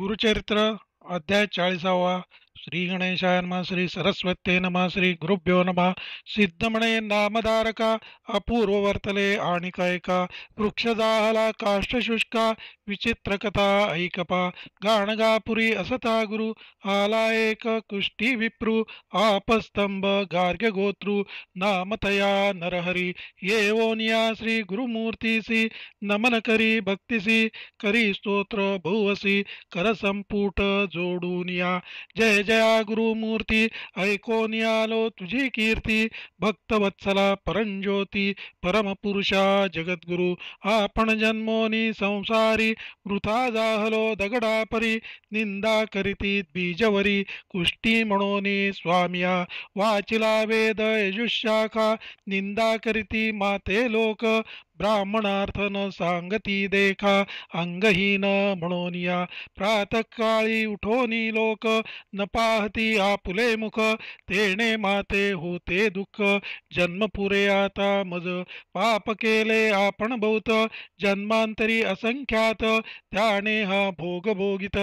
गुरुचरित्र अध्याय चाळीसावा श्री गणेशाय नम श्री सरस्वते नम श्री गुरुभ्यो नम सिद्धमणे नामधारका अपूर्ववर्तले आणि वृक्षदाहला काष्टशुष्का विचित्रकथा ऐकपा गाणगापुरी असता गुरु आलायक कुष्टी विप्रु आपस्तंभ गार्ग्यगोत्रु नामतया नरहरी येवोनिया श्री गुरुमूर्तीसी नमन करी भक्तिसी करी स्तोत्र भुवसी कर संपुट जय जय जया गुरुमूर्ती ऐकोन आलो तुझी कीर्ती भक्त भक्तवत्सला परंज्योती परमपुरुषा जगद्गुरु आपण जन्मोनी संसारी वृथा जाहलो दगडापरी निंदा करीती बीजवरी कुष्टी म्हणोनी स्वामिया वाचिला वेद यजुशाखा निंदा करीती माते लोक ब्राह्मणार्थ न सांगती देखा अंगहीन म्हणून या प्रातकाळी उठोनी लोक न पाहती आपुले मुख तेणे माते होते दुःख जन्म पुरे आता मज पाप केले आपण बहुत जन्मांतरी असंख्यात त्याने हा भोग भोगित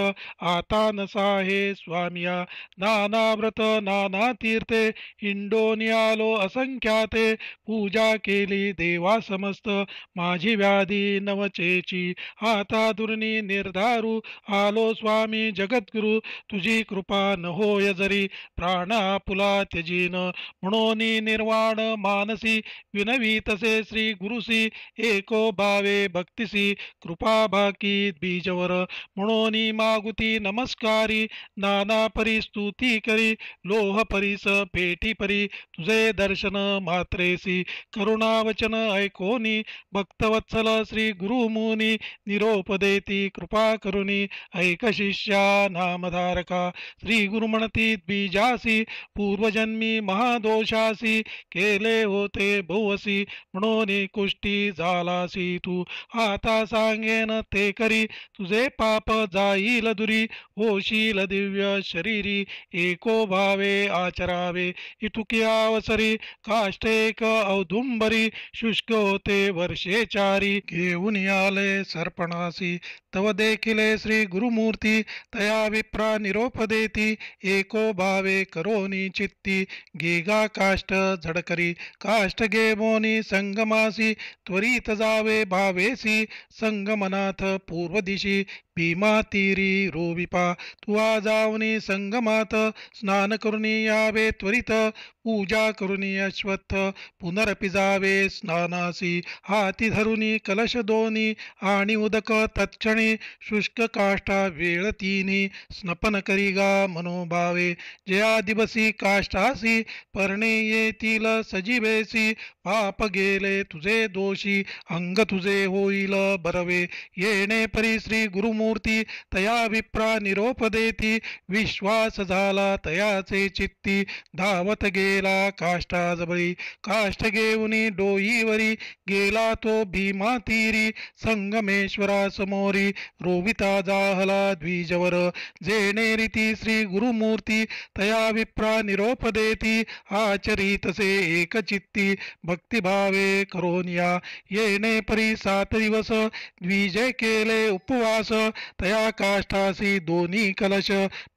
आता नसा हे स्वामिया नाना व्रत नाना तीर्थे इंडोनियालो असंख्याते पूजा केली देवा समस्त माझी व्याधी नवचेची आता दुर्नी निर्धारू आलो स्वामी जगद्गुरु तुझी कृपा न होय जरी प्राणा पुला त्यजीन म्हणून निर्वाण मानसी विनवी तसे श्री गुरुसी एको भावे भक्तिसी कृपा भाकी बीजवर म्हणून मागुती नमस्कारी नाना परी स्तुती करी लोह परीस पेटी परी तुझे दर्शन मात्रेसी करुणावचन ऐकोनी भक्तवत्सल श्री गुरुमुनी निरोपदेती कृपा करुणी ऐक शिष्या नामधारका श्री गुरुमणती बीजासी पूर्वजन्मी महादोषासी केले होते भोवसी म्हणून कुष्टी झालासी तू आता सांगेन ते करी तुझे पाप जाईल दुरी होशील दिव्य शरीरी एको भावे आचरावे इतुकी अवसरी काष्टेक औदुंबरी शुष्क होते वर्षे चारी घेऊन आले सर्पणासी तव देखिले श्री गुरुमूर्ती तया विप्रा निरोप देती एको भावे करोनी चित्ती गेगा काष्ट झडकरी काष्ट गेमोनी संगमासी त्वरित जावे भावेसी संगमनाथ पूर्व दिशी भीमा तीरी रोविपा तुवा जावनी संगमात स्नान करुणी यावे त्वरित पूजा करुणी अश्वत्थ पुनरपि जावे स्नानासी हाती धरूनी कलश दोनी आणि उदक तत्क्षणी शुष्क काष्ठा वेळतीनी स्नपन गा मनोभावे जया दिवसी काष्टासी पर्णे येतील सजीवेसी पाप गेले तुझे दोषी अंग तुझे होईल बरवे येणे परी श्री गुरुमू मूर्ती तया विप्रा निरोप विश्वास झाला तयाचे चित्ती धावत गेला काष्टाजबळी काष्ट घेऊनी डोईवरी गेला तो भीमातीरी संगमेश्वरा समोरी रोविता जाहला द्विजवर जेणे रीती श्री गुरुमूर्ती तया विप्रा निरोप देती एक चित्ती भक्तिभावे करोनिया येणे परी सात दिवस द्विजय केले उपवास तया काष्ठासी दोनी कलश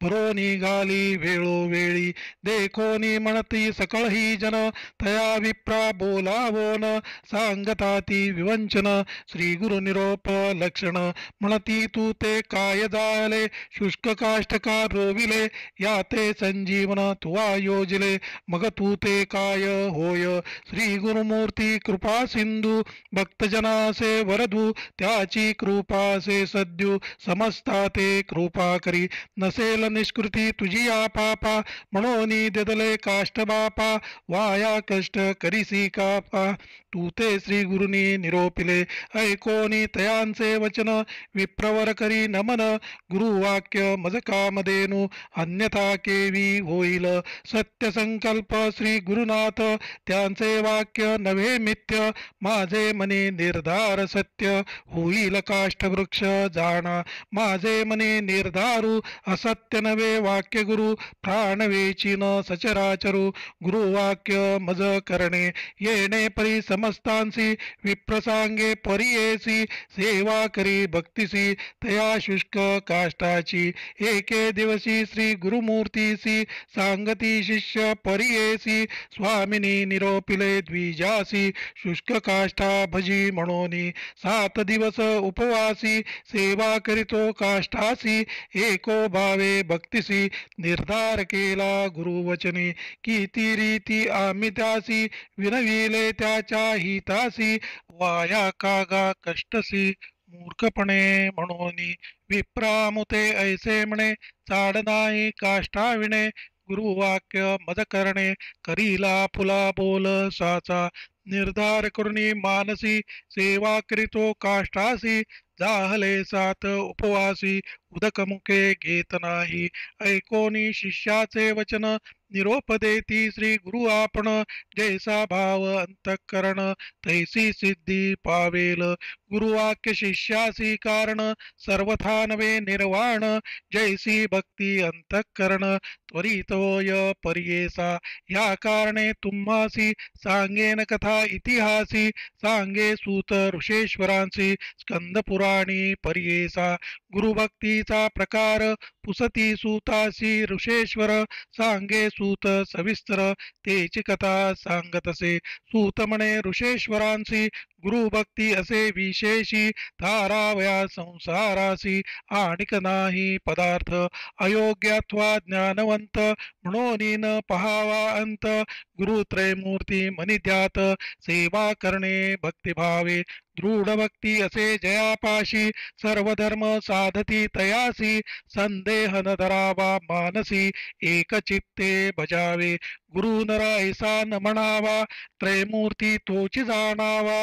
गाली गाली वेळोवेळी देखोनी म्हणती सकळ ही जन तया विप्रा बोलावोन सांगता विवंचन श्री गुरु निरोप लक्षण म्हणती तू ते काय जायले शुष्क काष्ट का रोविले या ते संजीवन तुवा योजिले मग तू ते काय होय श्री गुरुमूर्ती कृपा सिंधू भक्तजनासे वरदू त्याची कृपा से सद्यू समस्ता ते कृपा करी नसेल निष्कृती तुझी आपापा म्हणून देदले काष्ट बापा वाया कष्ट करीसी कापा तू ते श्री गुरुनी निरोपिले ऐकोनी तयांचे वचन विप्रवर करी नमन गुरुवाक्य मज कामधेनु अन्यथा केवी होईल सत्य संकल्प श्री गुरुनाथ त्यांचे वाक्य नवे मिथ्य माझे मने निर्धार सत्य होईल वृक्ष जाण माझे मने निर्धारू असत्य नवे वाक्य गुरु प्राणवेची न सचराचरू गुरुवाक्य मज करणे येणे परी समस्तांसी विप्रसांगे परियेसी सेवा करी भक्तिसी तया शुष्क काष्टाची एके दिवशी श्री गुरुमूर्तीसी सांगती शिष्य परियेसी स्वामिनी निरोपिले द्विजासी शुष्क काष्टा भजी म्हणोनी सात दिवस उपवासी सेवा करितो काष्ठासी एको भावे भक्तिसी निर्धार केला गुरुवचने किती रीती आम्ही त्यासी विनविले त्याच्या हितासी वाया कागा कष्टसी मूर्खपणे म्हणून विप्रामुते ऐसे म्हणे चाडनाई काष्टाविणे गुरुवाक्य मद करणे करीला फुला बोल साचा निर्धार करुणी मानसी सेवा करीतो काष्टासी जाहले सात उपवासी उदकमुखे घेत नाही ऐकोनी शिष्याचे वचन निरोपदेती श्री गुरु आपण जैसा भाव अंतकरण तैसी सिद्धी पावेल गुरुवाक्य शिष्यासी कारण सर्वथा नवे निर्वाण जैसी भक्ती अंतकरण त्वरितोय परियेसा या कारणे तुम्हासी सांगेन कथा इतिहासी सांगे सूत ऋषेश्वरांसी पुराणी पर्येसा गुरुभक्तीचा प्रकार पुसती सूतासी ऋषेश्वर सांगे सूत सविस्तर तेची कथा सांगत असे सूत म्हणे ऋषेश्वरांशी गुरुभक्ती असे विशेषी धारावया संसारासी आणिक नाही पदार्थ अयोग्यात्वा ज्ञानवंत म्हणून पहावा अंत गुरुत्रयमूर्ती मनिध्यात सेवा करणे भक्तिभावे दृढ भक्ती असे जयापाशी सर्वधर्म साधती तयासी संदेह न धरावा मानसी एकचित्ते बजावे गुरु न म्हणावा त्रयमूर्ती तोची जाणावा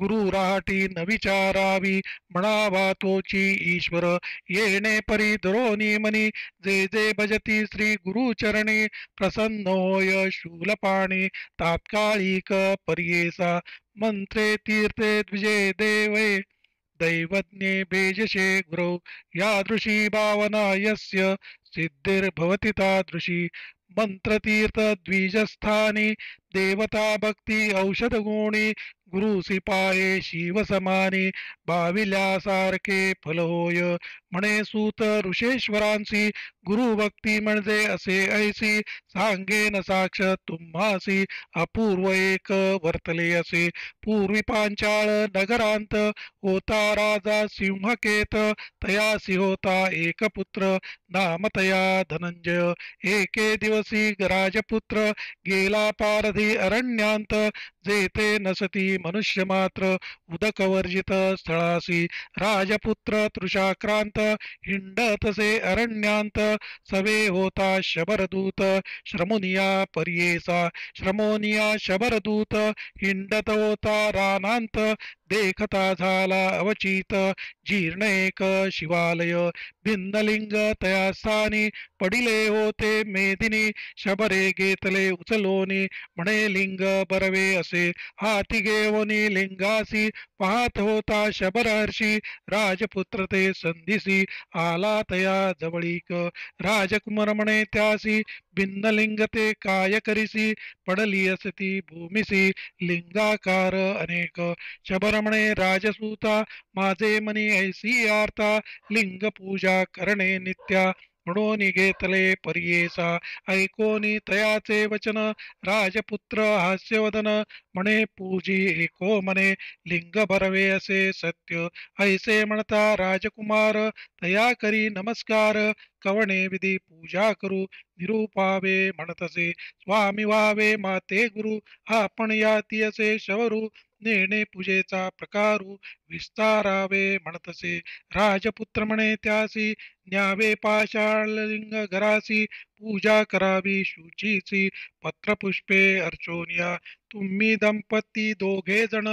गुरु राहाटी न विचारावी म्हणावा तोची ईश्वर येणे परी द्रोणी मनी जे जे भजती श्री गुरु चरणी प्रसन्न होय शूलपाणी तात्काळिक पर्येसा मंत्रे तीर्थे द्विजे देवे दैवज्ञे बेजशे गुरौ यादृशी भावना यस्य सिद्धिर्भवती तादृशी मंत्रतीर्थ द्विजस्थानी देवता भक्ती औषधगुणी गुरु सिपाये शिव समाने बाविल्यासारखे फल होय म्हणे सूत ऋषेश्वरांसी गुरु भक्ती म्हणजे असे ऐसी सांगे न साक्ष तुम्हासी अपूर्व एक वर्तले असे पूर्वी पांचाळ नगरांत होता राजा सिंहकेत तयासी होता एक पुत्र तया धनंजय एके दिवसी राजपुत्र गेला पारधी अरण्यांत ते नसती मनुष्य मात्र उदकवर्जित स्थळासी राजपुत्र तृषाक्रांत हिंडतसे अरण्यांत सवे होता शबरदूत श्रमोनिया परियेसा श्रमोनिया शबरदूत हिंडत होता रानांत देखता झाला अवचित जीर्ण एक शिवालय भिन्नलिंग तया स्थानी पडिले होते मेदिनी शबरे घेतले उचलोनी म्हणे लिंग बरवे असे हाती घेवनी लिंगासी पाहत होता शबरहर्षी राजपुत्र ते संधिसी आला तया जवळीक राजकुमार म्हणे त्यासी भिन्नलिंगते काय करिसी पडली असती लिंगाकार अनेक शबरमणे राजसूता माझे मनी ऐसी आर्ता लिंग पूजा करणे नित्या म्हणून घेतले पर्येसा ऐकोनी तयाचे वचन राजपुत्र हास्यवदन म्हणे पूजी एको मने लिंग भरवे असे सत्य ऐसे म्हणता राजकुमार तया करी नमस्कार कवणे विधी पूजा करू निरूपावे म्हणतसे स्वामी वावे माते गुरु आपण याती असे शवरू नेणे पूजेचा प्रकारू विस्तारावे म्हणतसे राजपुत्र म्हणे त्यासी न्यावे लिंग घरासी पूजा करावी शुचीसी पत्रपुष्पे अर्चोनिया तुम्ही दंपती दोघे जण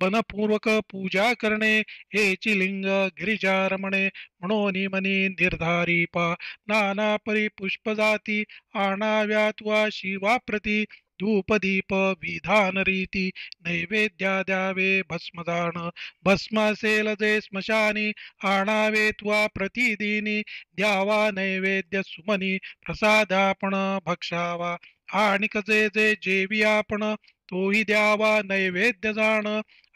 बनपूर्वक पूजा करणे हे लिंग गिरिजारमणे म्हणून मनी निर्धारी पा नाना परी जाती आणाव्या तुवा शिवाप्रती धूपदीप विधान रीती नैवेद्या द्यावे भस्मदान भस्म जे स्मशानी आणावे त्वा प्रतिदिनी द्यावा नैवेद्य सुमनी प्रसादापण भक्षावा आणि जे जे जेवी आपण तोही द्यावा नैवेद्य जाण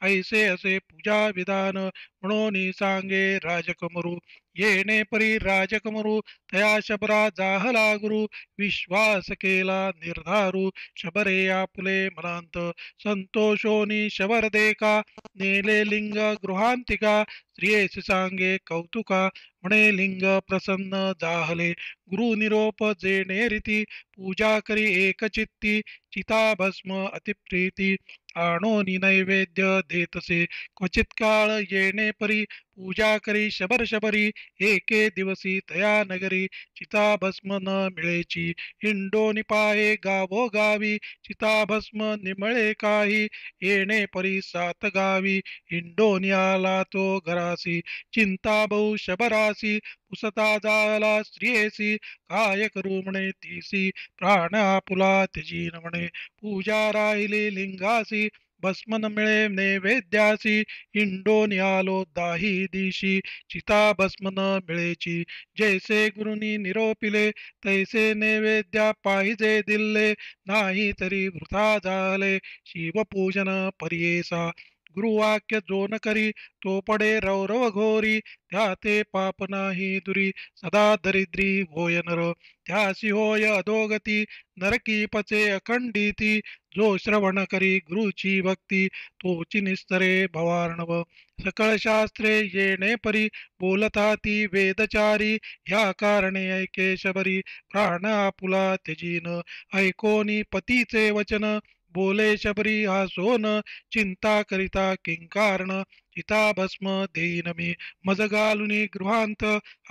ऐसे असे पूजा विधान म्हणून सांगे राजकमरू येणे परी राजकमरू तया शबरा जाहला गुरु विश्वास केला निर्धारू शबरे आपुले मनांत संतोषोनी शबर देका नेले लिंग गृहांतिका स्त्रियेस सांगे कौतुका म्हणे लिंग प्रसन्न जाहले गुरु निरोप जेणे रीती पूजा करी एकचित्ती चिताभस्म अतिप्रीती आणोनी नैवेद्य देतसे क्वचित काळ येणे परी पूजा करी शबर शबरी एके दिवसी तया नगरी चिता भस्म न मिळेची हिंडो निपाये गावो गावी चिता भस्म निमळे काही येणे परी सात गावी इंडोनियाला तो घरासी चिंता बहु शबरासी पुसता जाला स्त्रियेसी काय करू म्हणे तीसी प्राण आपुला तिजी म्हणे पूजा राहिली लिंगासी भस्मन मिळे नैवेद्यासी इंडोनियालो दाहि दाही दिशी चिता भस्मन मिळेची जैसे गुरुनी निरोपिले तैसे नैवेद्या पाहिजे दिल्ले नाही तरी वृथा झाले शिवपूजन परियेसा। गुरुवाक्य जो न करी तो पडे रौरव घोरी त्या ते पाप नाही दुरी सदा दरिद्री होय नर त्यासी होय अधोगती नरकी पचे अखंडिती जो श्रवण करी गुरुची भक्ती तोची निस्तरे भवार्णव सकळ शास्त्रे येणे परी बोलता ती वेदचारी ह्या कारणे ऐके शबरी प्राण त्यजीन ऐकोनी पतीचे वचन बोले शबरी हा सोन चिंता करिता किंकारण चिता भस्म देईन मी मज घालून गृहांत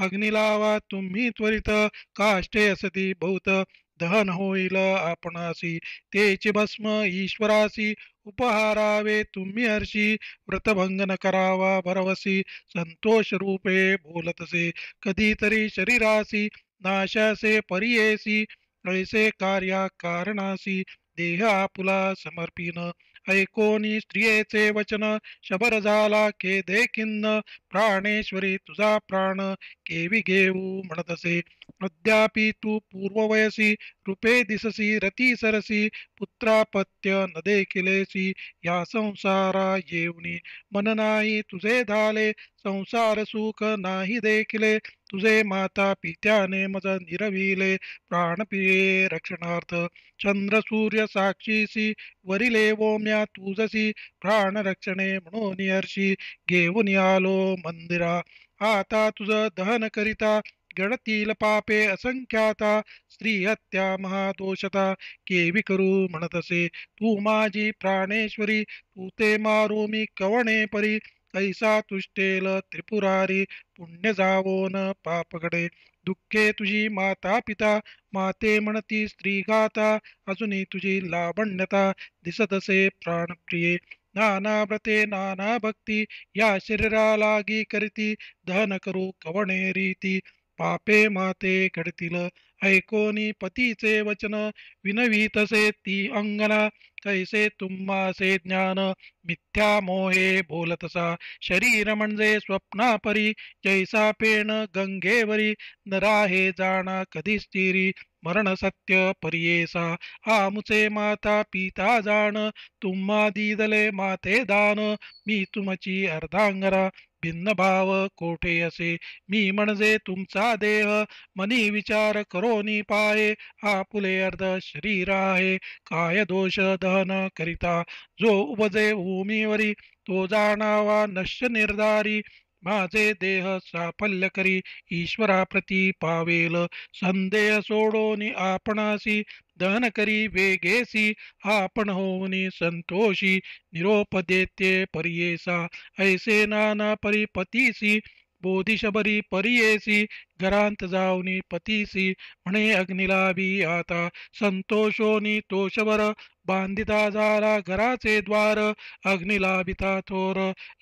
अग्निलावा तुम्ही त्वरित काष्टे असती बहुत, दहन होईल आपणासी तेचे भस्म ईश्वरासी उपहारावे तुम्ही हर्षी व्रतभंगन करावा भरवसी संतोष रूपे बोलतसे कधीतरी शरीरासी नाशासे परियेसी ऐसे कार्या कारणासी देहा पुला समर्पिन ऐकोनी स्त्रियेचे वचन शबर झाला के देखिन्न प्राणेश्वरी तुझा प्राण केवी घेऊ म्हणतसे अद्यापि तू पूर्ववयसि रूपे दिससी सरसी पुत्रापत्य न देखिलेसी या संसारा येवनी मन नाही तुझे धाले संसार सुख नाही देखिले तुझे माता पित्याने मज निरविले प्राणपी रक्षणार्थ चंद्र सूर्य साक्षीसी वरिले वोम्या तुझसी प्राण रक्षणे म्हणून हर्षी घेऊन आलो मंदिरा आता तुझ दहन करिता गणतील पापे असंख्याता स्त्री हत्या महादोषता केवी करू म्हणतसे तू माझी प्राणेश्वरी तू ते मारू मी कवणे परी ऐसा तुष्टेल त्रिपुरारी पुण्य जावो न पापकडे दुःखे तुझी माता पिता माते म्हणती स्त्री गाता अजूनही तुझी लाभण्यता दिसतसे प्राणप्रिये नाना व्रते नाना भक्ती या शरीरालागी करीती दहन करू कवणे रीती पापे माते घडतील ऐकोनी पतीचे वचन विनवीतसे ती अंगना कैसे तुम्हासे ज्ञान मिथ्या मोहे बोलतसा शरीर म्हणजे स्वप्नापरी जैसा पेण गंगेवरी नरा हे जाणा कधी स्थिरी मरण सत्य परियेसा आमुचे माता पिता जाण तुम्हा दीदले माते दान मी तुमची अर्धांगरा भिन्न भाव कोठे असे मी म्हणजे तुमचा देह मनी विचार करोनी पाये आपुले अर्ध शरीर आहे काय दोष दहन करिता जो उपजे भूमीवरी तो जाणावा नश्य निर्धारी माझे देह साफल्य करी ईश्वरा प्रती पावेल संदेह सोडोनी आपणासी दहन करी वेगेसी आपण होनी संतोषी निरोप देते परियेसा ऐसे नाना परिपतीसी बोधिशबरी परियेसी घरांत जाऊनी पतीसी म्हणे अग्निलाभी आता संतोषोनी तोषवर बांधिता जाला घराचे द्वार अग्निलाभिता थोर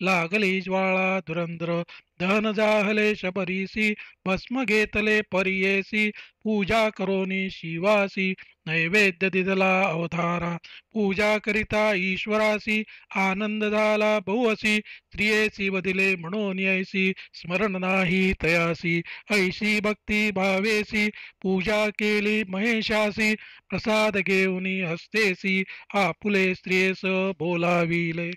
लागली ज्वाळा धुरंद्र धन जाहले शबरीसी भस्म घेतले परियेसी पूजा करोनी शिवासी नैवेद्य दिदला अवतारा पूजा करिता ईश्वरासी आनंद झाला बहुअसी स्त्रियेसी वदिले म्हणून ऐसी स्मरण नाही तयासी ऐशी भक्ती भावेसी पूजा केली महेशासी प्रसाद घेऊन हस्तेसी आपुले स्त्रियेस बोलाविले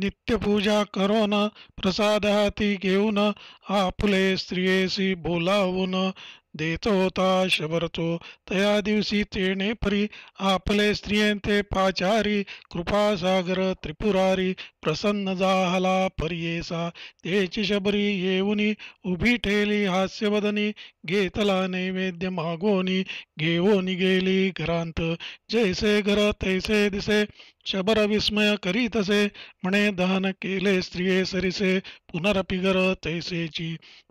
नित्य पूजा करोन प्रसाद हाती घेऊन आपुले स्त्रियेशी बोलावून देतो होता शबरतो तया दिवशी तेने परी आपले स्त्रियंते पाचारी कृपासागर त्रिपुरारी प्रसन्न जाहला परियेसा तेची शबरी येऊनी उभी ठेली हास्यवदनी घेतला नैवेद्य मागोनी घेऊन गेली घरांत जैसे घर तैसे दिसे शबर विस्मय करीत असे म्हणे दहन केले स्त्रिये सरिसे पुनरपिगर तैसेची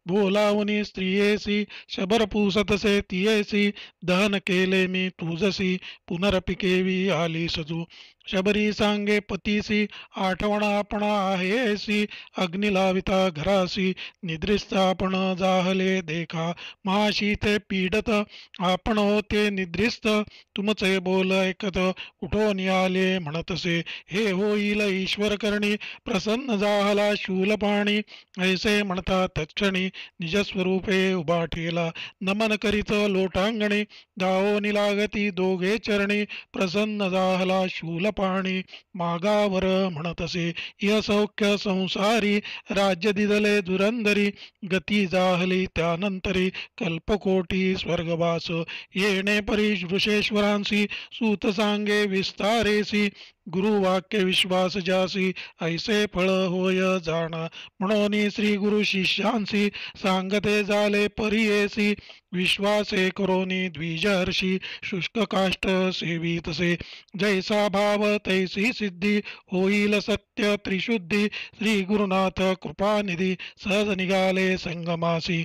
बोलावनी स्त्रियेसी शबर पूसतसे तियेसी दहन केले मी तुझसी पुनरपिकेवी आली सजू शबरी सांगे पतीसी आठवणापणा आहेसी अग्निलाविता घरासी आपण जाहले देखा महाशी ते पीडत आपण होते निद्रिस्त तुमचे बोल ऐकत कुठो निआले म्हणतसे हे होईल ईश्वर करणी प्रसन्न जाहला शूलपाणी ऐसे म्हणता तत्क्षणी निजस्वरूपे उभा ठेला नमन करीत लोटांगणी दाओ निलागती दोघे चरणी प्रसन्न जाहला शूल पाणी मागावर म्हणतसे असौख्य संसारी राज्य दिदले दुरंदरी गती जाहली त्यानंतरी कल्पकोटी स्वर्गवास येणे परी ऋषेश्वरांशी सूत सांगे विस्तारेसी गुरु वाक्य विश्वास जासी ऐसे फळ होय जाना म्हणून श्री गुरु शिष्यांसी सांगते झाले परियेसी विश्वासे करोनी द्विजर्षी शुष्क काष्ट सेवी तसे जैसा भाव तैसी सिद्धी होईल सत्य त्रिशुद्धी श्री गुरुनाथ कृपा निधी सहज निघाले संगमासी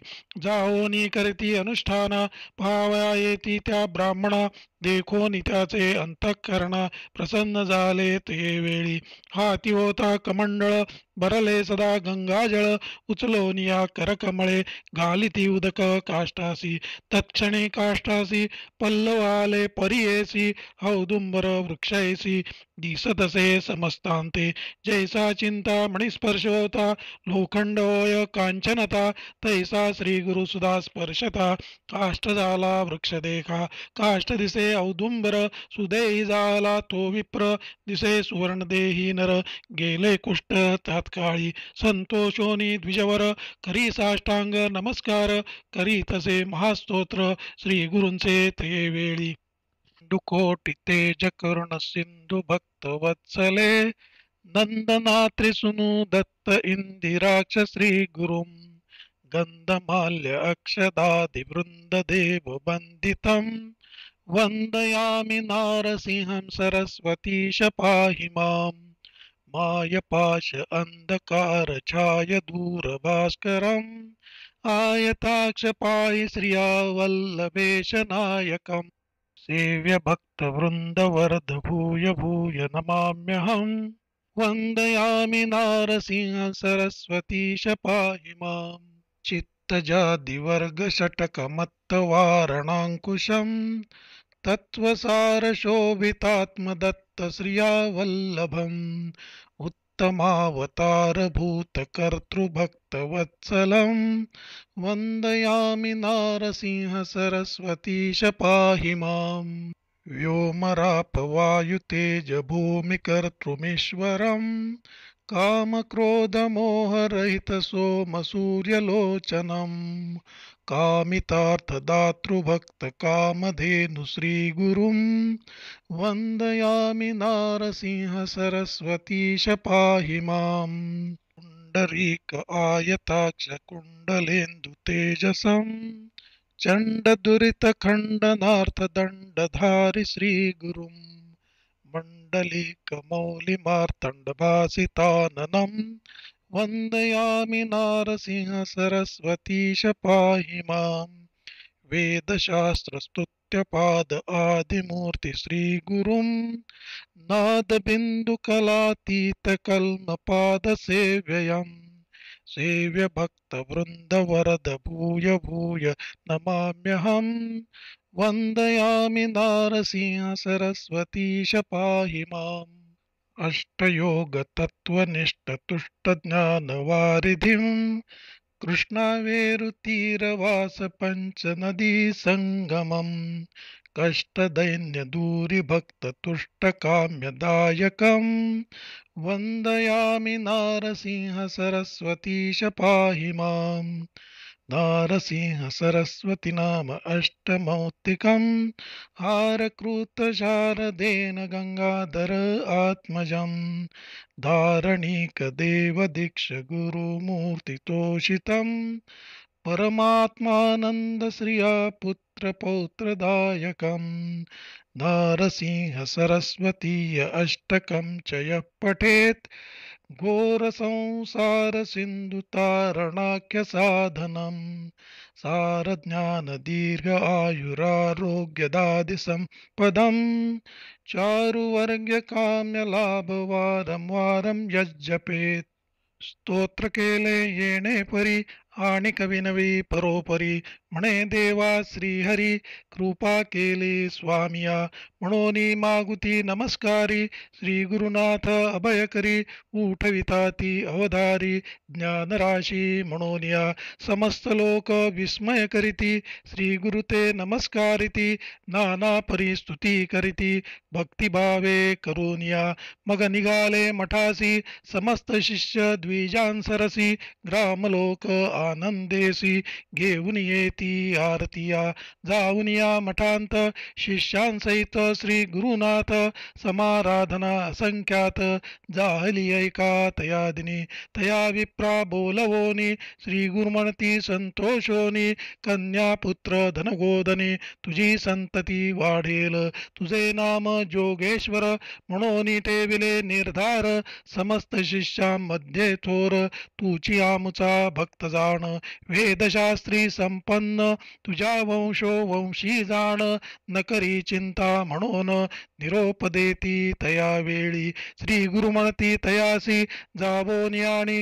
जाओनी करती अनुष्ठाना पावया येती त्या ब्राह्मणा देखो त्याचे अंतःकरण प्रसन्न झाले ते वेळी हा अतिहोता कमंडळ भरले सदा गंगाजळ उचलोनिया करकमळे गालिती उदक काष्टासी तत्क्षणे काष्टासी पल्लवाले परियेसी हौदुंबर वृक्षयसी दिसतसे समस्तांते जैसा चिंता मणिस्पर्श होता लोखंडोय कांचनता तैसा श्री गुरु सुधा स्पर्शता काष्ट झाला वृक्ष देखा काष्ट दिसे औदुंबर सुदेही झाला तो विप्र दिसे देही नर गेले कुष्ट तात्काळी संतोषोनी द्विजवर करी साष्टांग नमस्कार करी तसे महास्तोत्र श्री गुरुंचे ते वेळी डुकोटी तेज करुण सिंधु भक्त वत्सले दत्त इंदिराक्ष श्री गुरुं गन्धमाल्य अक्षदादिवृन्ददेव वन्दितं वन्दयामि नारसिंहं सरस्वतीश पाहि माम् मायपाश अंधकार छाय दूर आयताक्ष आयताक्षपाय श्रिया वृंद वरद भूय भूय नमाम्यहम् वन्दयामि नारसिंह सरस्वतीश पाहि माम् चित्तजादिवर्गषटकमत्तवारणाङ्कुशम् तत्त्वसारशोभितात्मदत्तश्रियावल्लभम् श्रियावल्लभम् उत्तमावतारभूतकर्तृभक्तवत्सलं वन्दयामि नारसिंह सरस्वतीश पाहि माम् व्योमरापवायुतेजभूमिकर्तृमीश्वरम् कामक्रोधमोहरहितसोमसूर्यलोचनम् श्रीगुरुं वन्दयामि नारसिंह सरस्वतीश पाहि माम् पुण्डरीक आयताक्ष कुण्डलेन्दुतेजसं चण्डदुरितखण्डनार्थदण्डधारि श्रीगुरुम् मण्डलीकमौलिमार्तण्डभासिताननम् वन्दयामि नारसिंहसरस्वतीश पाहि मां वेदशास्त्रस्तुत्यपाद आदिमूर्तिश्रीगुरुं नादबिन्दुकलातीतकल्मपादसेव्ययं सेव्यभक्तवृन्दवरद भूय भूय नमाम्यहं वन्दयामि नारसिंहसरस्वतीश पाहि माम् अष्टयोगतत्त्वनिष्ठतुष्टज्ञानवारिधिं कृष्णावेरुतीरवासपञ्चनदीसङ्गमम् कष्टदैन्यदूरिभक्ततुष्टकाम्यदायकं वन्दयामि नारसिंहसरस्वतीशपाहि माम् दारसिंह सरस्वती नाम अष्टमौक्तिकं हारकृतशारदेन गङ्गाधर आत्मजं धारणीकदेवदीक्षगुरुमूर्तितोषितं परमात्मानन्दश्रिया पुत्रपौत्रदायकं नारसिंहसरस्वतीय अष्टकं च यः पठेत् घोर संसार सिंधु तारणाख्य साधनम सार ज्ञान दीर्घ काम्य लाभ वारं वारं स्तोत्रकेले येणे परी आणि कविनवी परोपरी म्हणे देवा श्रीहरी कृपा केली स्वामिया म्हणून मागुती नमस्कारी श्री गुरुनाथ अभयकरी उठविता ती अवधारी ज्ञानराशी म्हणून या समस्त लोक विस्मय करीती श्री गुरुते नमस्कारिती नाना परिस्तुती करीती भक्तिभावे करून या मग निघाले मठासी समस्त शिष्य द्विजांसरसी ग्रामलोक आनंदेसी घेऊन येती आरतीया जाऊन या मठांत शिष्यांसहित श्री गुरुनाथ समाराधना संख्यात जाहली ऐका तया दिनी तया विप्रा बोलवोनी श्री गुरुमणती संतोषोनी कन्या पुत्र धनगोदनी तुझी संतती वाढेल तुझे नाम जोगेश्वर म्हणून ठेविले निर्धार समस्त शिष्या मध्ये थोर तुची आमचा भक्त जा वेदशास्त्री संपन्न तुझ्या वंशो वंशी जाण नकरी चिंता म्हणून निरोप देती तया वेळी श्री गुरु म्हणती तयासी जाबोनी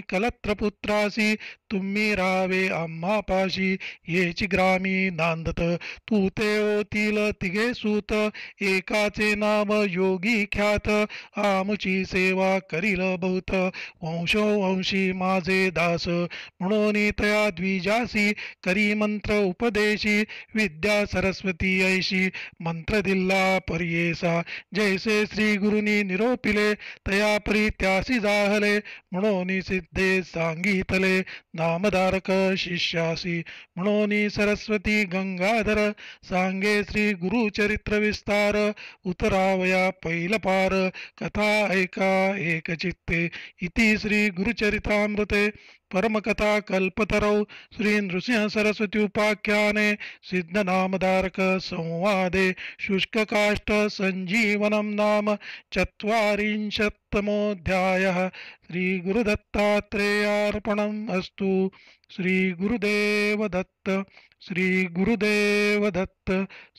कलत्र कलत्रपुत्रासी तुम्ही रावे आम्हा पाशी येची ग्रामी नांदत तू ते ओतील तिघे सूत एकाचे नाम योगी ख्यात आमची सेवा करील बहुत वंशो वंशी माझे दास म्हणून त्रया द्विजासी करी मंत्र उपदेशी विद्या सरस्वती ऐशी मंत्र दिल्ला पर्येसा जैसे श्री गुरुनी निरोपिले तया परित्यासी जाहले म्हणून सिद्धे सांगितले नामधारक शिष्यासी म्हणून सरस्वती गंगाधर सांगे श्री गुरु चरित्र विस्तार उतरावया पैलपार कथा ऐका एकचित्ते इति श्री गुरुचरितामृते परमकथा कल्पतरौ श्री नृसिंह सरस्वती उपाख्याने सिद्धनामदारक संवादे शुष्ककाष्ठ सञ्जीवनं नाम चत्वारिंशत्तमोऽध्यायः श्रीगुरुदत्तात्रेयार्पणम् अस्तु श्रीगुरुदेवदत्त श्रीगुरुदेवदत्त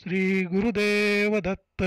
श्रीगुरुदेवदत्त